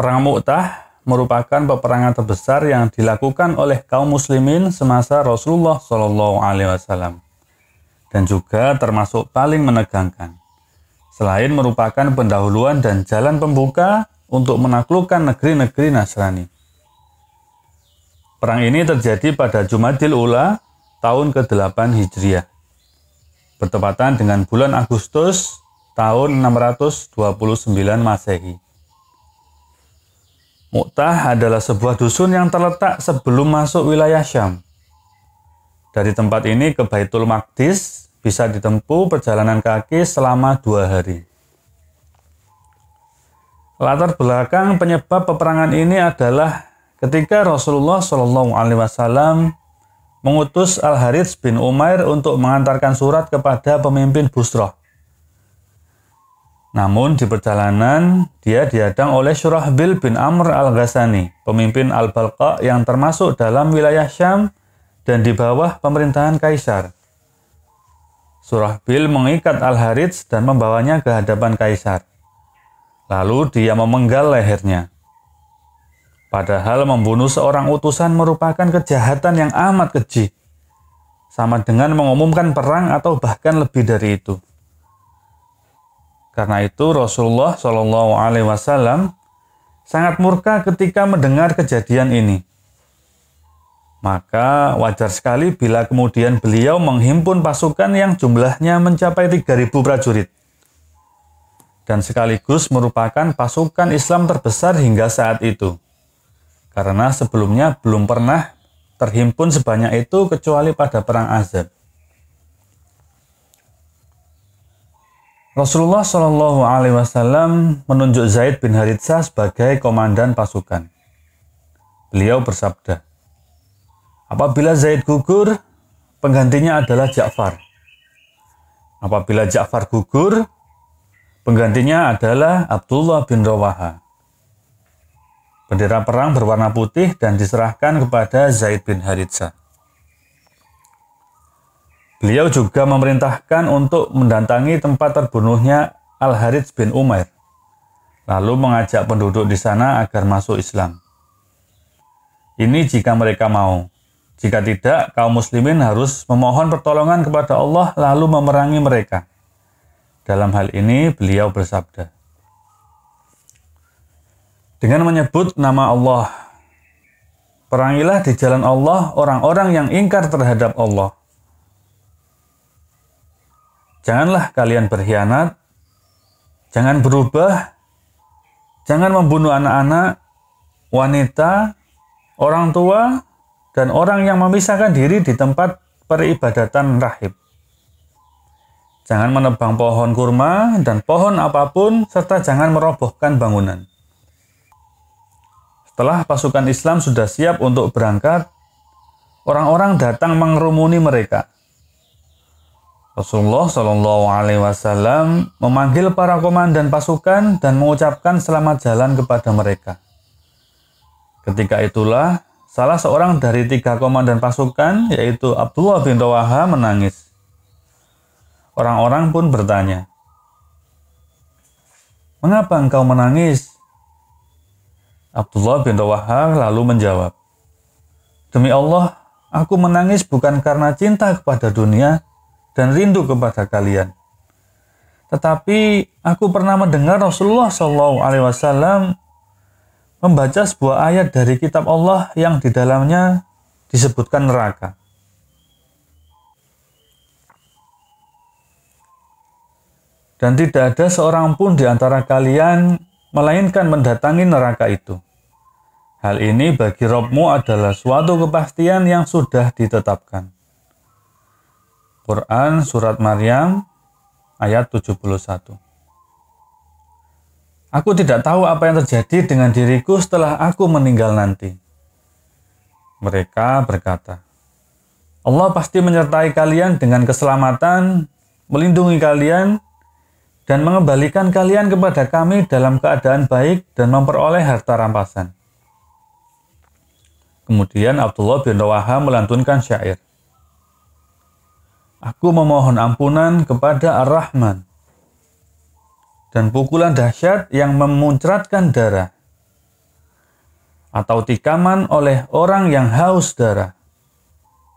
Perang Mu'tah merupakan peperangan terbesar yang dilakukan oleh kaum muslimin semasa Rasulullah Shallallahu alaihi wasallam dan juga termasuk paling menegangkan. Selain merupakan pendahuluan dan jalan pembuka untuk menaklukkan negeri-negeri Nasrani. Perang ini terjadi pada Jumadil Ula tahun ke-8 Hijriah. Bertepatan dengan bulan Agustus tahun 629 Masehi. Muktah adalah sebuah dusun yang terletak sebelum masuk wilayah Syam. Dari tempat ini ke Baitul Maqdis bisa ditempuh perjalanan kaki selama dua hari. Latar belakang penyebab peperangan ini adalah ketika Rasulullah Shallallahu Alaihi Wasallam mengutus Al Harith bin Umair untuk mengantarkan surat kepada pemimpin Busroh namun di perjalanan dia dihadang oleh Syurahbil bin Amr al ghazani pemimpin Al-Balqa yang termasuk dalam wilayah Syam dan di bawah pemerintahan Kaisar. Surahbil mengikat Al-Harits dan membawanya ke hadapan Kaisar. Lalu dia memenggal lehernya. Padahal membunuh seorang utusan merupakan kejahatan yang amat keji, sama dengan mengumumkan perang atau bahkan lebih dari itu. Karena itu Rasulullah Shallallahu Alaihi Wasallam sangat murka ketika mendengar kejadian ini. Maka wajar sekali bila kemudian beliau menghimpun pasukan yang jumlahnya mencapai 3.000 prajurit. Dan sekaligus merupakan pasukan Islam terbesar hingga saat itu. Karena sebelumnya belum pernah terhimpun sebanyak itu kecuali pada perang Azab. Rasulullah Shallallahu Alaihi Wasallam menunjuk Zaid bin Haritsah sebagai komandan pasukan. Beliau bersabda, apabila Zaid gugur, penggantinya adalah Ja'far. Apabila Ja'far gugur, penggantinya adalah Abdullah bin Rawaha. Bendera perang berwarna putih dan diserahkan kepada Zaid bin Haritsah. Beliau juga memerintahkan untuk mendatangi tempat terbunuhnya Al-Harith bin Umair, lalu mengajak penduduk di sana agar masuk Islam. Ini jika mereka mau. Jika tidak, kaum muslimin harus memohon pertolongan kepada Allah lalu memerangi mereka. Dalam hal ini, beliau bersabda. Dengan menyebut nama Allah, Perangilah di jalan Allah orang-orang yang ingkar terhadap Allah. Janganlah kalian berkhianat, jangan berubah, jangan membunuh anak-anak, wanita, orang tua, dan orang yang memisahkan diri di tempat peribadatan rahib. Jangan menebang pohon kurma dan pohon apapun, serta jangan merobohkan bangunan. Setelah pasukan Islam sudah siap untuk berangkat, orang-orang datang mengerumuni mereka. Rasulullah Shallallahu Alaihi Wasallam memanggil para komandan pasukan dan mengucapkan selamat jalan kepada mereka. Ketika itulah salah seorang dari tiga komandan pasukan yaitu Abdullah bin Rawaha menangis. Orang-orang pun bertanya, "Mengapa engkau menangis?" Abdullah bin Rawaha lalu menjawab, "Demi Allah, aku menangis bukan karena cinta kepada dunia, dan rindu kepada kalian. Tetapi aku pernah mendengar Rasulullah Shallallahu Alaihi Wasallam membaca sebuah ayat dari kitab Allah yang di dalamnya disebutkan neraka. Dan tidak ada seorang pun di antara kalian melainkan mendatangi neraka itu. Hal ini bagi Robmu adalah suatu kepastian yang sudah ditetapkan. Quran Surat Maryam ayat 71 Aku tidak tahu apa yang terjadi dengan diriku setelah aku meninggal nanti. Mereka berkata, Allah pasti menyertai kalian dengan keselamatan, melindungi kalian, dan mengembalikan kalian kepada kami dalam keadaan baik dan memperoleh harta rampasan. Kemudian Abdullah bin Rawaha melantunkan syair. Aku memohon ampunan kepada Ar-Rahman dan pukulan dahsyat yang memuncratkan darah atau tikaman oleh orang yang haus darah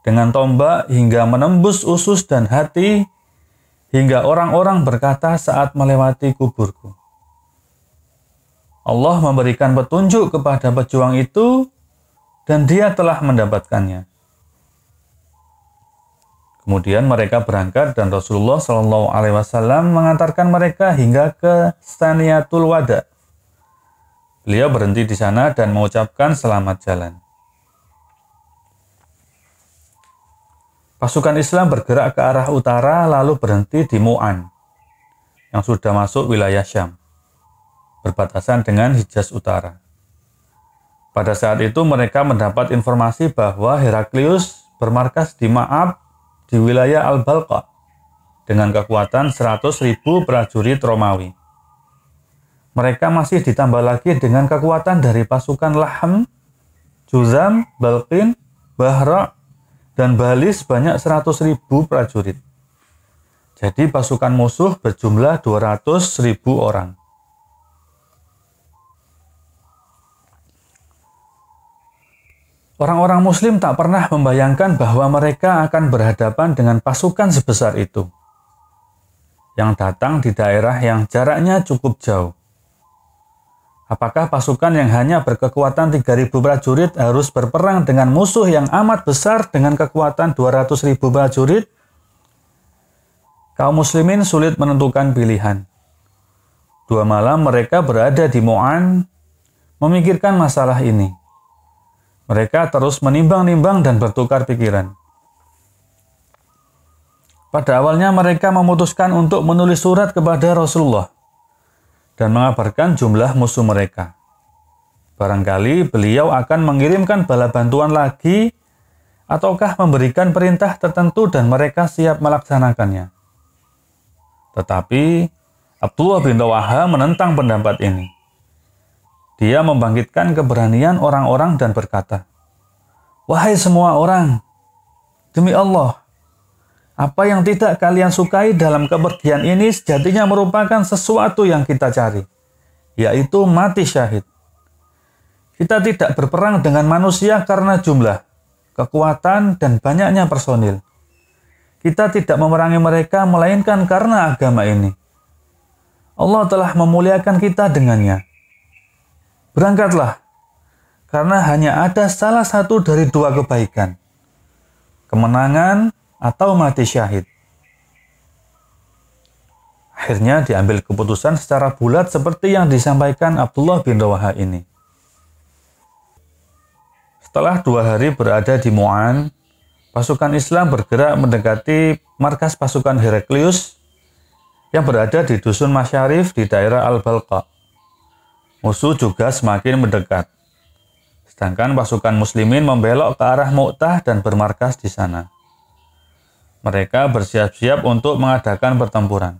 dengan tombak hingga menembus usus dan hati hingga orang-orang berkata saat melewati kuburku. Allah memberikan petunjuk kepada pejuang itu dan dia telah mendapatkannya. Kemudian mereka berangkat dan Rasulullah Shallallahu Alaihi Wasallam mengantarkan mereka hingga ke Staniatul Wada. Beliau berhenti di sana dan mengucapkan selamat jalan. Pasukan Islam bergerak ke arah utara lalu berhenti di Mu'an yang sudah masuk wilayah Syam, berbatasan dengan Hijaz Utara. Pada saat itu mereka mendapat informasi bahwa Heraklius bermarkas di Ma'ab di wilayah Al-Balqa dengan kekuatan 100.000 prajurit Romawi. Mereka masih ditambah lagi dengan kekuatan dari pasukan Laham, Juzam, Balkin, Bahra, dan Bali sebanyak 100.000 prajurit. Jadi pasukan musuh berjumlah 200.000 orang. Orang-orang Muslim tak pernah membayangkan bahwa mereka akan berhadapan dengan pasukan sebesar itu yang datang di daerah yang jaraknya cukup jauh. Apakah pasukan yang hanya berkekuatan 3.000 prajurit harus berperang dengan musuh yang amat besar dengan kekuatan 200.000 prajurit? Kaum muslimin sulit menentukan pilihan. Dua malam mereka berada di Mu'an memikirkan masalah ini. Mereka terus menimbang-nimbang dan bertukar pikiran. Pada awalnya mereka memutuskan untuk menulis surat kepada Rasulullah dan mengabarkan jumlah musuh mereka. Barangkali beliau akan mengirimkan bala bantuan lagi ataukah memberikan perintah tertentu dan mereka siap melaksanakannya. Tetapi Abdullah bin Tawaha menentang pendapat ini. Dia membangkitkan keberanian orang-orang dan berkata, Wahai semua orang, demi Allah, apa yang tidak kalian sukai dalam kepergian ini sejatinya merupakan sesuatu yang kita cari, yaitu mati syahid. Kita tidak berperang dengan manusia karena jumlah, kekuatan, dan banyaknya personil. Kita tidak memerangi mereka melainkan karena agama ini. Allah telah memuliakan kita dengannya. Berangkatlah, karena hanya ada salah satu dari dua kebaikan, kemenangan atau mati syahid. Akhirnya diambil keputusan secara bulat seperti yang disampaikan Abdullah bin Rawaha ini. Setelah dua hari berada di Mu'an, pasukan Islam bergerak mendekati markas pasukan Heraklius yang berada di Dusun Masyarif di daerah Al-Balqa. Musuh juga semakin mendekat. Sedangkan pasukan muslimin membelok ke arah Mu'tah dan bermarkas di sana. Mereka bersiap-siap untuk mengadakan pertempuran.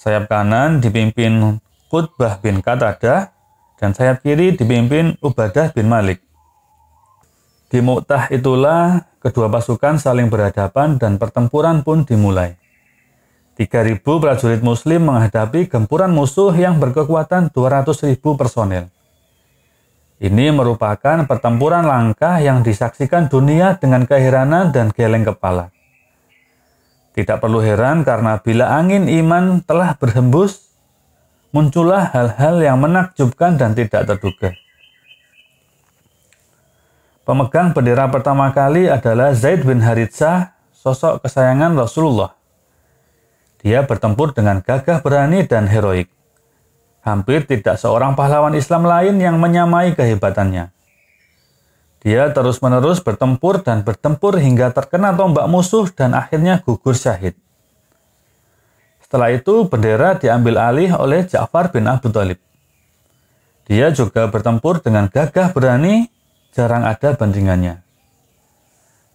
Sayap kanan dipimpin Qutbah bin Katadah dan sayap kiri dipimpin Ubadah bin Malik. Di Mu'tah itulah kedua pasukan saling berhadapan dan pertempuran pun dimulai. 3.000 prajurit muslim menghadapi gempuran musuh yang berkekuatan 200.000 personil. Ini merupakan pertempuran langkah yang disaksikan dunia dengan keheranan dan geleng kepala. Tidak perlu heran karena bila angin iman telah berhembus, muncullah hal-hal yang menakjubkan dan tidak terduga. Pemegang bendera pertama kali adalah Zaid bin Haritsah, sosok kesayangan Rasulullah. Ia bertempur dengan gagah berani dan heroik. Hampir tidak seorang pahlawan Islam lain yang menyamai kehebatannya. Dia terus-menerus bertempur dan bertempur hingga terkena tombak musuh dan akhirnya gugur syahid. Setelah itu, bendera diambil alih oleh Ja'far bin Abu Talib. Dia juga bertempur dengan gagah berani, jarang ada bandingannya.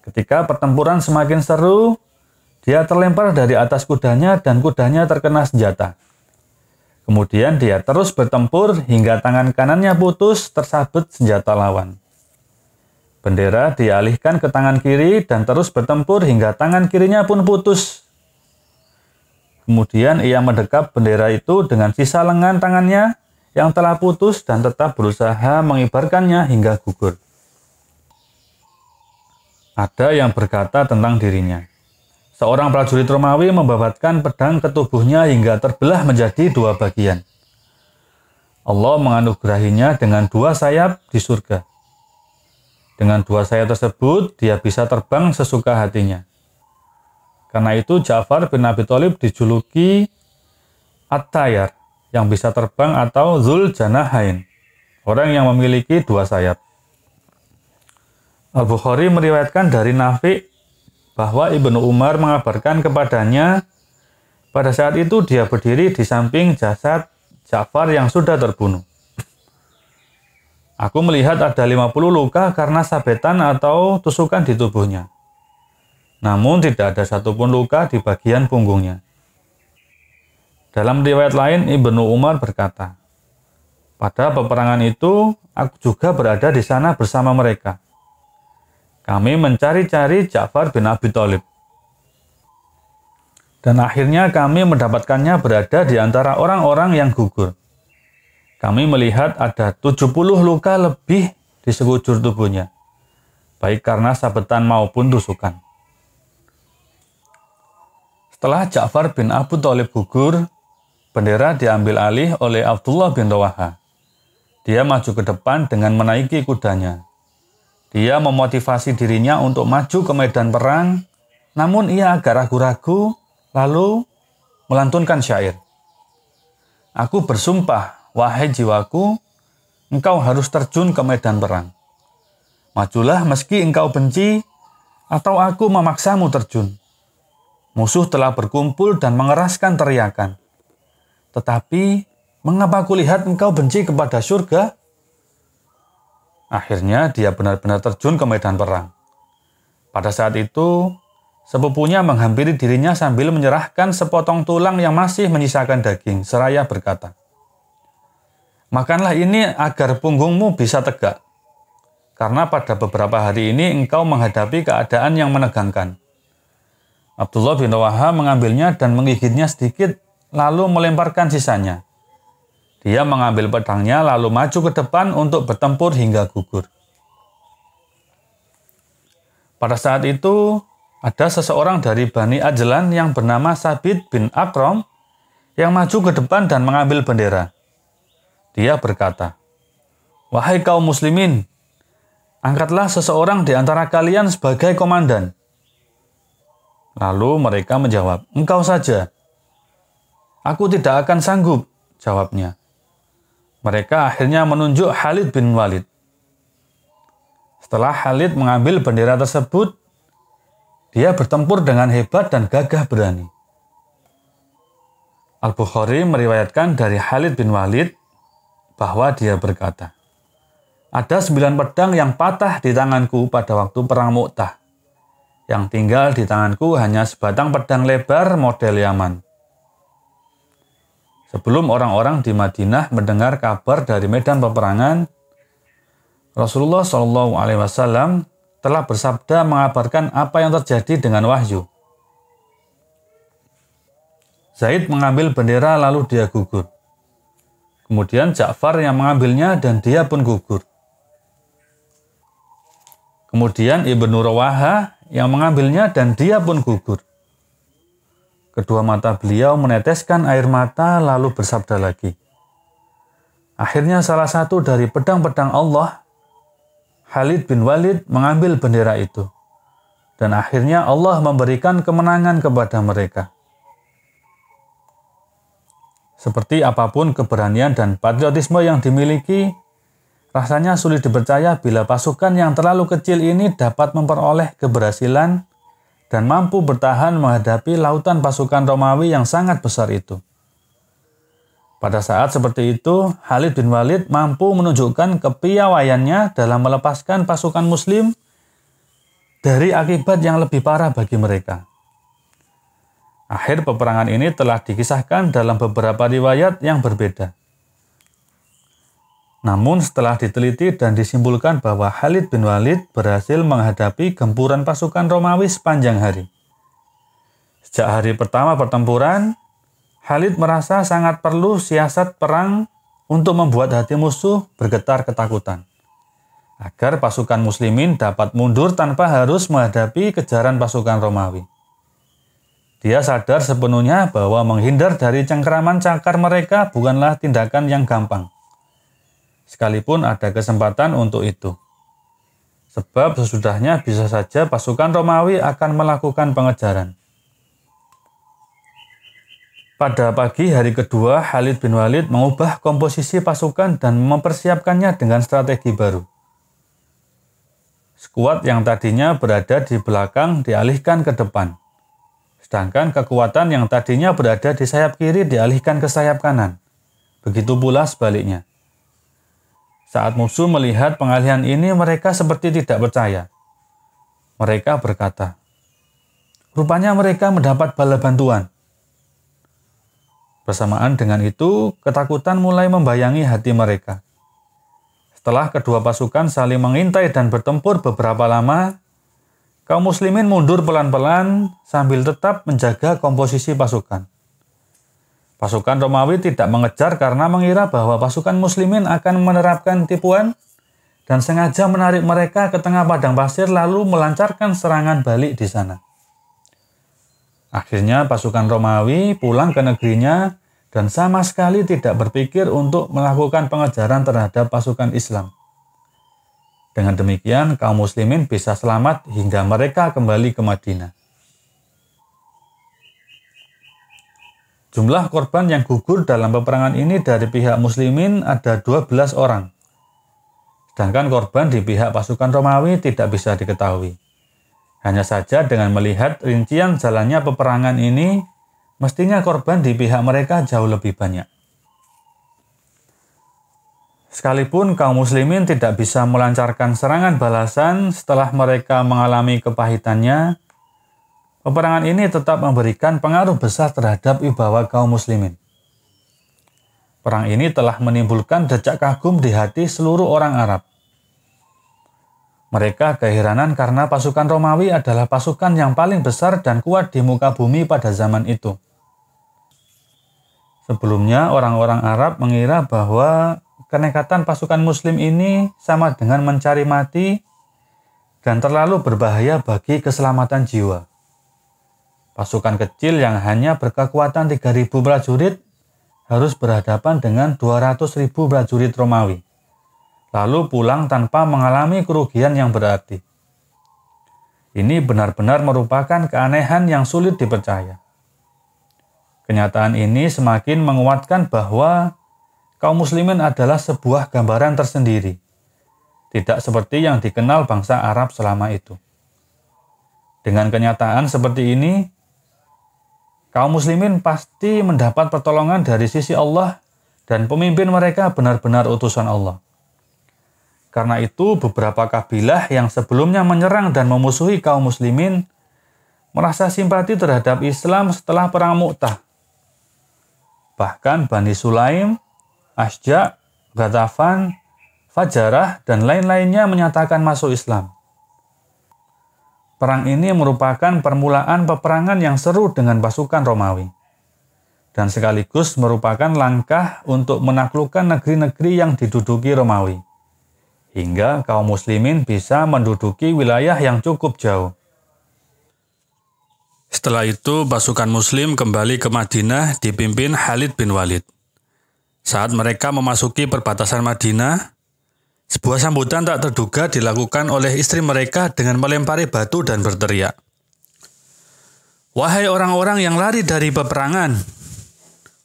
Ketika pertempuran semakin seru, dia terlempar dari atas kudanya dan kudanya terkena senjata. Kemudian dia terus bertempur hingga tangan kanannya putus tersabet senjata lawan. Bendera dialihkan ke tangan kiri dan terus bertempur hingga tangan kirinya pun putus. Kemudian ia mendekap bendera itu dengan sisa lengan tangannya yang telah putus dan tetap berusaha mengibarkannya hingga gugur. Ada yang berkata tentang dirinya, Seorang prajurit Romawi membabatkan pedang ke tubuhnya hingga terbelah menjadi dua bagian. Allah menganugerahinya dengan dua sayap di surga. Dengan dua sayap tersebut, dia bisa terbang sesuka hatinya. Karena itu Ja'far bin Abi Thalib dijuluki At-Tayar, yang bisa terbang atau Zul Janahain, orang yang memiliki dua sayap. Al-Bukhari meriwayatkan dari Nafi bahwa Ibnu Umar mengabarkan kepadanya pada saat itu dia berdiri di samping jasad Ja'far yang sudah terbunuh. Aku melihat ada 50 luka karena sabetan atau tusukan di tubuhnya. Namun tidak ada satupun luka di bagian punggungnya. Dalam riwayat lain, Ibnu Umar berkata, pada peperangan itu, aku juga berada di sana bersama mereka. Kami mencari-cari Ja'far bin Abi Thalib. Dan akhirnya kami mendapatkannya berada di antara orang-orang yang gugur. Kami melihat ada 70 luka lebih di sekujur tubuhnya, baik karena sabetan maupun tusukan. Setelah Ja'far bin Abu Thalib gugur, bendera diambil alih oleh Abdullah bin Rawaha. Dia maju ke depan dengan menaiki kudanya. Dia memotivasi dirinya untuk maju ke medan perang, namun ia agak ragu-ragu, lalu melantunkan syair. Aku bersumpah, wahai jiwaku, engkau harus terjun ke medan perang. Majulah meski engkau benci, atau aku memaksamu terjun. Musuh telah berkumpul dan mengeraskan teriakan. Tetapi, mengapa aku lihat engkau benci kepada surga? Akhirnya dia benar-benar terjun ke medan perang. Pada saat itu, sepupunya menghampiri dirinya sambil menyerahkan sepotong tulang yang masih menyisakan daging, seraya berkata, Makanlah ini agar punggungmu bisa tegak, karena pada beberapa hari ini engkau menghadapi keadaan yang menegangkan. Abdullah bin Wahab mengambilnya dan menggigitnya sedikit, lalu melemparkan sisanya. Dia mengambil pedangnya lalu maju ke depan untuk bertempur hingga gugur. Pada saat itu, ada seseorang dari Bani Ajlan yang bernama Sabit bin Akrom yang maju ke depan dan mengambil bendera. Dia berkata, Wahai kaum muslimin, angkatlah seseorang di antara kalian sebagai komandan. Lalu mereka menjawab, engkau saja. Aku tidak akan sanggup, jawabnya. Mereka akhirnya menunjuk Khalid bin Walid. Setelah Khalid mengambil bendera tersebut, dia bertempur dengan hebat dan gagah berani. Al-Bukhari meriwayatkan dari Khalid bin Walid bahwa dia berkata, Ada sembilan pedang yang patah di tanganku pada waktu Perang Mu'tah. Yang tinggal di tanganku hanya sebatang pedang lebar model Yaman Sebelum orang-orang di Madinah mendengar kabar dari medan peperangan, Rasulullah Shallallahu Alaihi Wasallam telah bersabda mengabarkan apa yang terjadi dengan wahyu. Zaid mengambil bendera lalu dia gugur. Kemudian Ja'far yang mengambilnya dan dia pun gugur. Kemudian Ibnu Rawaha yang mengambilnya dan dia pun gugur. Kedua mata beliau meneteskan air mata lalu bersabda lagi. Akhirnya salah satu dari pedang-pedang Allah, Khalid bin Walid mengambil bendera itu. Dan akhirnya Allah memberikan kemenangan kepada mereka. Seperti apapun keberanian dan patriotisme yang dimiliki, rasanya sulit dipercaya bila pasukan yang terlalu kecil ini dapat memperoleh keberhasilan dan mampu bertahan menghadapi lautan pasukan Romawi yang sangat besar itu. Pada saat seperti itu, Khalid bin Walid mampu menunjukkan kepiawaiannya dalam melepaskan pasukan muslim dari akibat yang lebih parah bagi mereka. Akhir peperangan ini telah dikisahkan dalam beberapa riwayat yang berbeda. Namun setelah diteliti dan disimpulkan bahwa Khalid bin Walid berhasil menghadapi gempuran pasukan Romawi sepanjang hari. Sejak hari pertama pertempuran, Khalid merasa sangat perlu siasat perang untuk membuat hati musuh bergetar ketakutan. Agar pasukan muslimin dapat mundur tanpa harus menghadapi kejaran pasukan Romawi. Dia sadar sepenuhnya bahwa menghindar dari cengkeraman cakar mereka bukanlah tindakan yang gampang sekalipun ada kesempatan untuk itu. Sebab sesudahnya bisa saja pasukan Romawi akan melakukan pengejaran. Pada pagi hari kedua, Khalid bin Walid mengubah komposisi pasukan dan mempersiapkannya dengan strategi baru. Skuad yang tadinya berada di belakang dialihkan ke depan, sedangkan kekuatan yang tadinya berada di sayap kiri dialihkan ke sayap kanan. Begitu pula sebaliknya. Saat musuh melihat pengalihan ini, mereka seperti tidak percaya. Mereka berkata, "Rupanya mereka mendapat bala bantuan." Bersamaan dengan itu, ketakutan mulai membayangi hati mereka. Setelah kedua pasukan saling mengintai dan bertempur beberapa lama, kaum muslimin mundur pelan-pelan sambil tetap menjaga komposisi pasukan. Pasukan Romawi tidak mengejar karena mengira bahwa pasukan muslimin akan menerapkan tipuan dan sengaja menarik mereka ke tengah padang pasir lalu melancarkan serangan balik di sana. Akhirnya pasukan Romawi pulang ke negerinya dan sama sekali tidak berpikir untuk melakukan pengejaran terhadap pasukan Islam. Dengan demikian kaum muslimin bisa selamat hingga mereka kembali ke Madinah. Jumlah korban yang gugur dalam peperangan ini dari pihak muslimin ada 12 orang. Sedangkan korban di pihak pasukan Romawi tidak bisa diketahui. Hanya saja dengan melihat rincian jalannya peperangan ini, mestinya korban di pihak mereka jauh lebih banyak. Sekalipun kaum muslimin tidak bisa melancarkan serangan balasan setelah mereka mengalami kepahitannya, Peperangan ini tetap memberikan pengaruh besar terhadap wibawa kaum muslimin. Perang ini telah menimbulkan decak kagum di hati seluruh orang Arab. Mereka keheranan karena pasukan Romawi adalah pasukan yang paling besar dan kuat di muka bumi pada zaman itu. Sebelumnya, orang-orang Arab mengira bahwa kenekatan pasukan Muslim ini sama dengan mencari mati dan terlalu berbahaya bagi keselamatan jiwa. Pasukan kecil yang hanya berkekuatan 3.000 prajurit harus berhadapan dengan 200.000 prajurit Romawi, lalu pulang tanpa mengalami kerugian yang berarti. Ini benar-benar merupakan keanehan yang sulit dipercaya. Kenyataan ini semakin menguatkan bahwa kaum muslimin adalah sebuah gambaran tersendiri, tidak seperti yang dikenal bangsa Arab selama itu. Dengan kenyataan seperti ini, Kaum muslimin pasti mendapat pertolongan dari sisi Allah dan pemimpin mereka benar-benar utusan Allah. Karena itu beberapa kabilah yang sebelumnya menyerang dan memusuhi kaum muslimin merasa simpati terhadap Islam setelah perang Mu'tah. Bahkan Bani Sulaim, Asja, Gatafan, Fajarah, dan lain-lainnya menyatakan masuk Islam. Perang ini merupakan permulaan peperangan yang seru dengan pasukan Romawi dan sekaligus merupakan langkah untuk menaklukkan negeri-negeri yang diduduki Romawi hingga kaum muslimin bisa menduduki wilayah yang cukup jauh. Setelah itu pasukan muslim kembali ke Madinah dipimpin Khalid bin Walid. Saat mereka memasuki perbatasan Madinah, sebuah sambutan tak terduga dilakukan oleh istri mereka dengan melempari batu dan berteriak. Wahai orang-orang yang lari dari peperangan,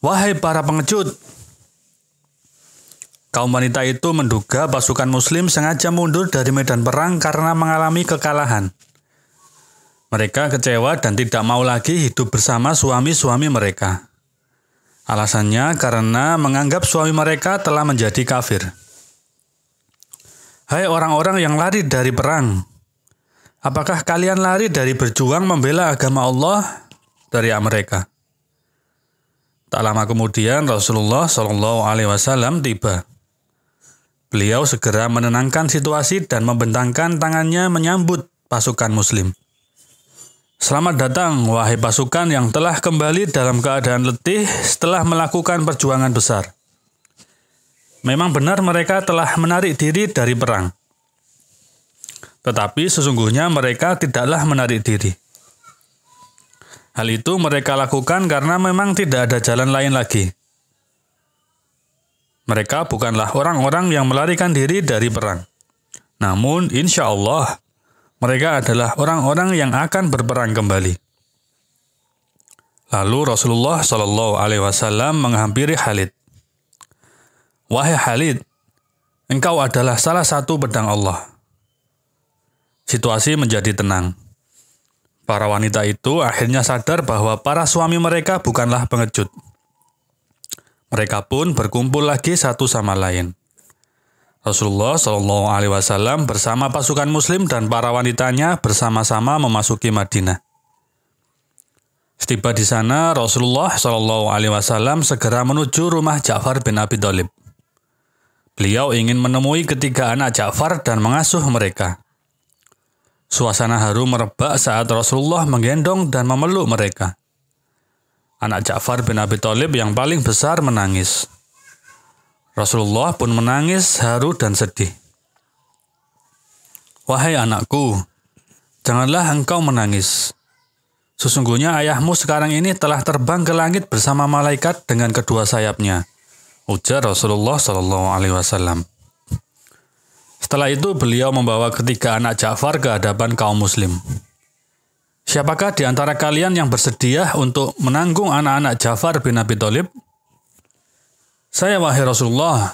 wahai para pengecut, kaum wanita itu menduga pasukan muslim sengaja mundur dari medan perang karena mengalami kekalahan. Mereka kecewa dan tidak mau lagi hidup bersama suami-suami mereka. Alasannya karena menganggap suami mereka telah menjadi kafir. Hai orang-orang yang lari dari perang, apakah kalian lari dari berjuang membela agama Allah? dari mereka. Tak lama kemudian Rasulullah Shallallahu Alaihi Wasallam tiba. Beliau segera menenangkan situasi dan membentangkan tangannya menyambut pasukan Muslim. Selamat datang, wahai pasukan yang telah kembali dalam keadaan letih setelah melakukan perjuangan besar. Memang benar mereka telah menarik diri dari perang. Tetapi sesungguhnya mereka tidaklah menarik diri. Hal itu mereka lakukan karena memang tidak ada jalan lain lagi. Mereka bukanlah orang-orang yang melarikan diri dari perang. Namun, insya Allah, mereka adalah orang-orang yang akan berperang kembali. Lalu Rasulullah Shallallahu Alaihi Wasallam menghampiri Khalid. Wahai Khalid, engkau adalah salah satu pedang Allah. Situasi menjadi tenang. Para wanita itu akhirnya sadar bahwa para suami mereka bukanlah pengecut. Mereka pun berkumpul lagi satu sama lain. Rasulullah Shallallahu Alaihi Wasallam bersama pasukan Muslim dan para wanitanya bersama-sama memasuki Madinah. Setiba di sana, Rasulullah Shallallahu Alaihi Wasallam segera menuju rumah Ja'far bin Abi Thalib. Beliau ingin menemui ketiga anak Ja'far dan mengasuh mereka. Suasana haru merebak saat Rasulullah menggendong dan memeluk mereka. Anak Ja'far bin Abi Thalib yang paling besar menangis. Rasulullah pun menangis haru dan sedih. Wahai anakku, janganlah engkau menangis. Sesungguhnya ayahmu sekarang ini telah terbang ke langit bersama malaikat dengan kedua sayapnya ujar Rasulullah Shallallahu Alaihi Wasallam. Setelah itu beliau membawa ketiga anak Ja'far ke hadapan kaum muslim. Siapakah di antara kalian yang bersedia untuk menanggung anak-anak Ja'far bin Abi Thalib? Saya wahai Rasulullah,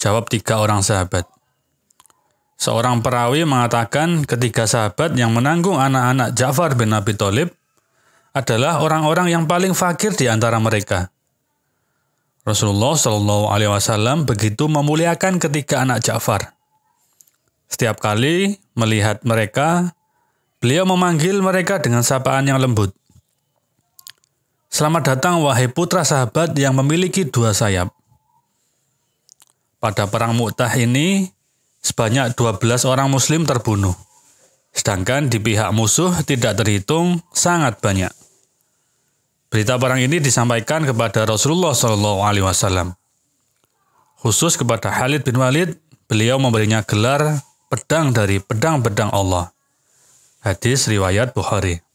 jawab tiga orang sahabat. Seorang perawi mengatakan ketiga sahabat yang menanggung anak-anak Ja'far bin Abi Thalib adalah orang-orang yang paling fakir di antara mereka. Rasulullah Shallallahu Alaihi Wasallam begitu memuliakan ketiga anak Ja'far. Setiap kali melihat mereka, beliau memanggil mereka dengan sapaan yang lembut. Selamat datang wahai putra sahabat yang memiliki dua sayap. Pada perang Mu'tah ini, sebanyak 12 orang muslim terbunuh. Sedangkan di pihak musuh tidak terhitung sangat banyak. Berita perang ini disampaikan kepada Rasulullah Shallallahu Alaihi Wasallam. Khusus kepada Khalid bin Walid, beliau memberinya gelar pedang dari pedang-pedang Allah. Hadis riwayat Bukhari.